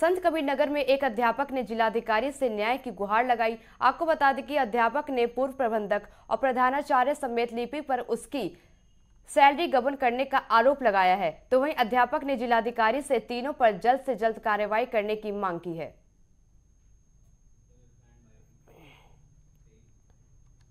संत कबीर नगर में एक अध्यापक ने जिलाधिकारी से न्याय की गुहार लगाई आपको बता दें कि अध्यापक ने पूर्व प्रबंधक और प्रधानाचार्य समेत लिपि पर उसकी सैलरी गबन करने का आरोप लगाया है तो वहीं अध्यापक ने जिलाधिकारी से तीनों पर जल्द से जल्द कार्रवाई करने की मांग की है